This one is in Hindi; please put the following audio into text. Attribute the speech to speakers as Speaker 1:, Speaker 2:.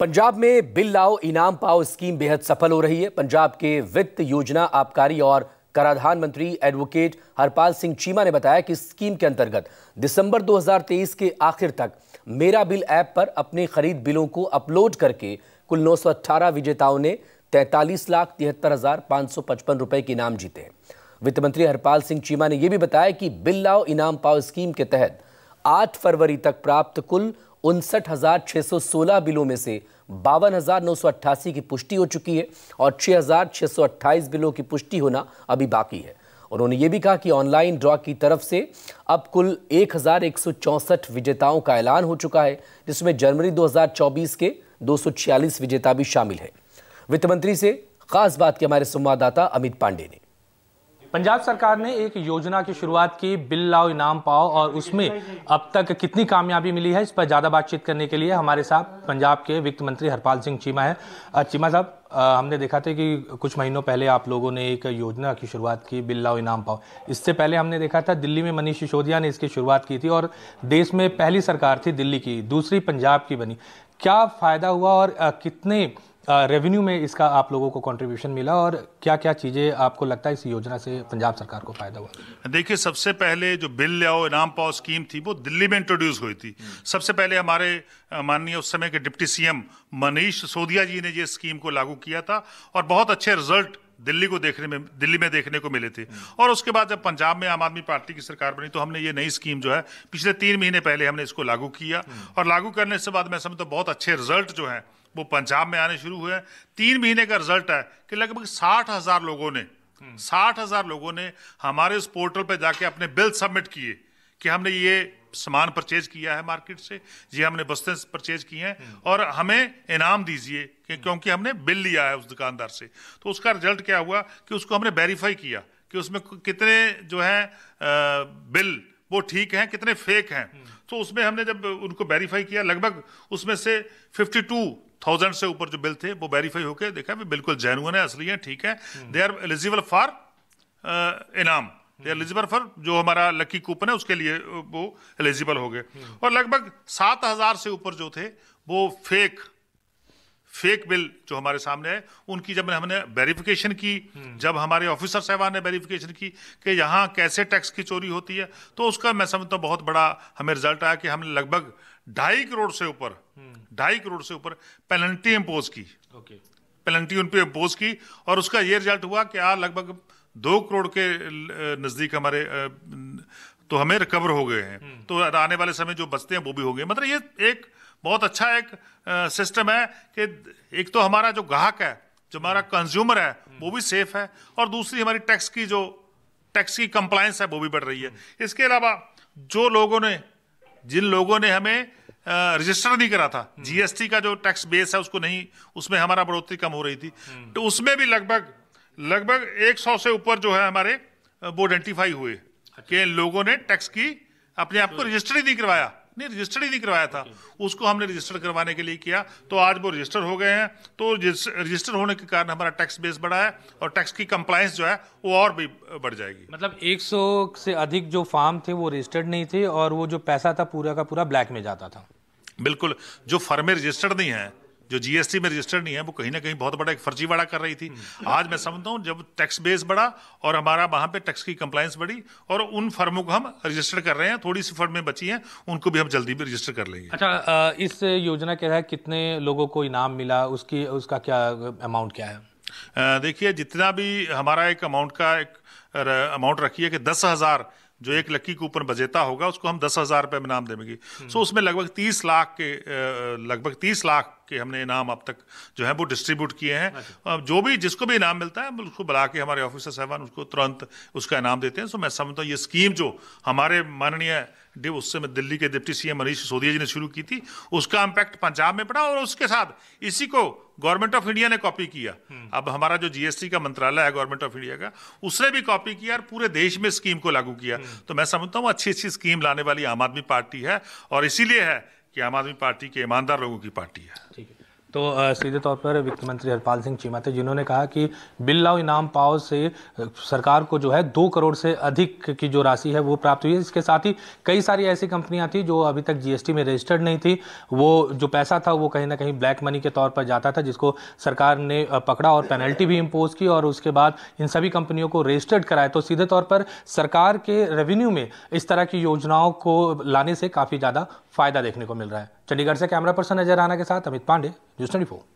Speaker 1: पंजाब में बिल लाओ इनाम पाओ स्कीम बेहद सफल हो रही है पंजाब के वित्त योजना आबकारी और कराधान मंत्री एडवोकेट हरपाल सिंह चीमा ने बताया कि स्कीम के अंतर्गत दिसंबर 2023 के आखिर तक मेरा बिल ऐप पर अपने खरीद बिलों को अपलोड करके कुल नौ विजेताओं ने तैंतालीस लाख तिहत्तर हजार पाँच सौ पचपन रुपए के इनाम जीते हैं वित्त मंत्री हरपाल सिंह चीमा ने यह भी बताया कि बिल लाओ इनाम पाओ स्कीम के तहत 8 फरवरी तक प्राप्त कुल उनसठ बिलों में से बावन की पुष्टि हो चुकी है और 6,628 बिलों की पुष्टि होना अभी बाकी है उन्होंने ये भी कहा कि ऑनलाइन ड्रॉ की तरफ से अब कुल एक विजेताओं का ऐलान हो चुका है जिसमें जनवरी 2024 के छियालीस विजेता भी शामिल है वित्त मंत्री से खास बात की हमारे संवाददाता अमित पांडे ने
Speaker 2: पंजाब सरकार ने एक योजना की शुरुआत की बिल लाओ इनाम पाओ और उसमें अब तक कितनी कामयाबी मिली है इस पर ज़्यादा बातचीत करने के लिए हमारे साथ पंजाब के वित्त मंत्री हरपाल सिंह चीमा है चीमा साहब हमने देखा था कि कुछ महीनों पहले आप लोगों ने एक योजना की शुरुआत की बिल लाओ इनाम पाओ इससे पहले हमने देखा था दिल्ली में मनीष सिसोदिया ने इसकी शुरुआत की थी और देश में पहली सरकार थी दिल्ली की दूसरी पंजाब की बनी क्या फ़ायदा हुआ और कितने रेवेन्यू में इसका आप लोगों को कंट्रीब्यूशन मिला और क्या क्या चीज़ें आपको लगता है इस योजना से पंजाब सरकार को फायदा हुआ
Speaker 3: देखिए सबसे पहले जो बिल लियाओ इनाम पाओ स्कीम थी वो दिल्ली में इंट्रोड्यूस हुई थी हम्म। सबसे पहले हमारे माननीय उस समय के डिप्टी सीएम मनीष सिसोदिया जी ने ये स्कीम को लागू किया था और बहुत अच्छे रिजल्ट दिल्ली को देखने में दिल्ली में देखने को मिले थे हम्म। और उसके बाद जब पंजाब में आम आदमी पार्टी की सरकार बनी तो हमने ये नई स्कीम जो है पिछले तीन महीने पहले हमने इसको लागू किया हम्म। और लागू करने से बाद मैं समझता तो बहुत अच्छे रिजल्ट जो हैं वो पंजाब में आने शुरू हुए तीन महीने का रिजल्ट है कि लगभग साठ हज़ार लोगों ने साठ हज़ार लोगों ने हमारे इस पोर्टल पर जाके अपने बिल सबमिट किए कि हमने ये सामान परचेज किया है मार्केट से ये हमने बस्तें परचेज की हैं और हमें इनाम दीजिए क्योंकि हमने बिल लिया है उस दुकानदार से तो उसका रिजल्ट क्या हुआ कि उसको हमने वेरीफाई किया कि उसमें कितने जो हैं बिल वो ठीक हैं कितने फेक हैं तो उसमें हमने जब उनको वेरीफाई किया लगभग उसमें से 52 थाउजेंड से ऊपर जो बिल थे वो वेरीफाई होकर देखा भी बिल्कुल जेनुअन है असली है ठीक है दे आर एलिजिबल फॉर इनाम दे आर एलिजिबल फॉर जो हमारा लकी कूपन है उसके लिए uh, वो एलिजिबल हो गए और लगभग सात हजार से ऊपर जो थे वो फेक फेक बिल जो हमारे सामने है उनकी जब हमने वेरिफिकेशन की जब हमारे ऑफिसर साहबान ने वेरिफिकेशन की कि यहाँ कैसे टैक्स की चोरी होती है तो उसका मैं समझता हूँ बहुत बड़ा हमें रिजल्ट आया कि हम लगभग ढाई करोड़ से ऊपर ढाई करोड़ से ऊपर पेनल्टी इम्पोज की पेनल्टी उन पर इम्पोज की और उसका ये रिजल्ट हुआ कि आज लगभग दो करोड़ के नज़दीक हमारे तो हमें रिकवर हो गए हैं हम्म। तो आने वाले समय जो बचते हैं वो भी हो गए मतलब ये एक बहुत अच्छा एक सिस्टम है कि एक तो हमारा जो ग्राहक है जो हमारा कंज्यूमर हम्म। है हम्म। वो भी सेफ है और दूसरी हमारी टैक्स की जो टैक्स की कंप्लायंस है वो भी बढ़ रही है इसके अलावा जो लोगों ने जिन लोगों ने हमें रजिस्टर नहीं करा था जीएसटी का जो टैक्स बेस है उसको नहीं उसमें हमारा बढ़ोतरी कम हो रही थी तो उसमें भी लगभग लगभग 100 से ऊपर जो है हमारे वो आइडेंटिफाई हुए अच्छा। कि लोगों ने टैक्स की अपने आप को रजिस्टर ही नहीं करवाया नहीं रजिस्टर ही नहीं करवाया था उसको हमने रजिस्टर करवाने के लिए किया तो आज वो रजिस्टर हो गए हैं तो रजिस्टर होने के कारण हमारा टैक्स बेस बढ़ा है और टैक्स की कंप्लायंस जो है वो और भी बढ़ जाएगी मतलब
Speaker 2: 100 से अधिक जो फार्म थे वो रजिस्टर्ड नहीं थे और वो जो पैसा था पूरा का पूरा ब्लैक में जाता था
Speaker 3: बिल्कुल जो फर्में रजिस्टर्ड नहीं है जो जीएसटी में रजिस्टर्ड नहीं है वो कहीं ना कहीं बहुत बड़ा एक फर्जीवाड़ा कर रही थी आज मैं समझता हूँ जब टैक्स बेस बढ़ा और हमारा वहाँ पे टैक्स की कंप्लायंस बढ़ी और उन फर्मों को हम रजिस्टर कर रहे हैं थोड़ी सी फर्में बची हैं उनको भी हम जल्दी भी रजिस्टर कर लेंगे
Speaker 2: अच्छा इस योजना के तहत कितने लोगों को इनाम मिला उसकी उसका
Speaker 3: क्या अमाउंट क्या है देखिए जितना भी हमारा एक अमाउंट का एक अमाउंट रखिए कि दस हज़ार जो एक लक्की कूपन बजेता होगा उसको हम दस हज़ार रुपये में नाम देंगे सो हम्म। उसमें लगभग तीस लाख के लगभग तीस लाख कि हमने इनाम अब तक जो है वो डिस्ट्रीब्यूट किए हैं अच्छा। जो भी जिसको भी इनाम मिलता है उसको बुला के हमारे ऑफिसर साहबान उसको तुरंत उसका इनाम देते हैं सो मैं समझता हूँ ये स्कीम जो हमारे माननीय डि उससे मैं दिल्ली के डिप्टी सीएम मनीष सिसोदिया जी ने शुरू की थी उसका इम्पैक्ट पंजाब में पड़ा और उसके साथ इसी को गवर्नमेंट ऑफ इंडिया ने कॉपी किया हम्म। अब हमारा जो जीएसटी का मंत्रालय है गवर्नमेंट ऑफ इंडिया का उसने भी कॉपी किया और पूरे देश में स्कीम को लागू किया हम्म। तो मैं समझता हूँ अच्छी अच्छी स्कीम लाने वाली आम आदमी पार्टी है और इसीलिए है कि आम आदमी पार्टी के ईमानदार लोगों की पार्टी है
Speaker 2: तो सीधे तौर पर वित्त मंत्री हरपाल सिंह चीमा थे जिन्होंने कहा कि बिल लाओ इनाम पाओ से सरकार को जो है दो करोड़ से अधिक की जो राशि है वो प्राप्त हुई है इसके साथ ही कई सारी ऐसी कंपनियां थी जो अभी तक जीएसटी में रजिस्टर्ड नहीं थी वो जो पैसा था वो कहीं ना कहीं ब्लैक मनी के तौर पर जाता था जिसको सरकार ने पकड़ा और पेनल्टी भी इम्पोज की और उसके बाद इन सभी कंपनियों को रजिस्टर्ड कराया तो सीधे तौर पर सरकार के रेवेन्यू में इस तरह की योजनाओं को लाने से काफ़ी ज़्यादा फायदा देखने को मिल रहा है चंडीगढ़ से कैमरा पर्सन अजय राणा के साथ अमित पांडे न्यूज ट्वेंटी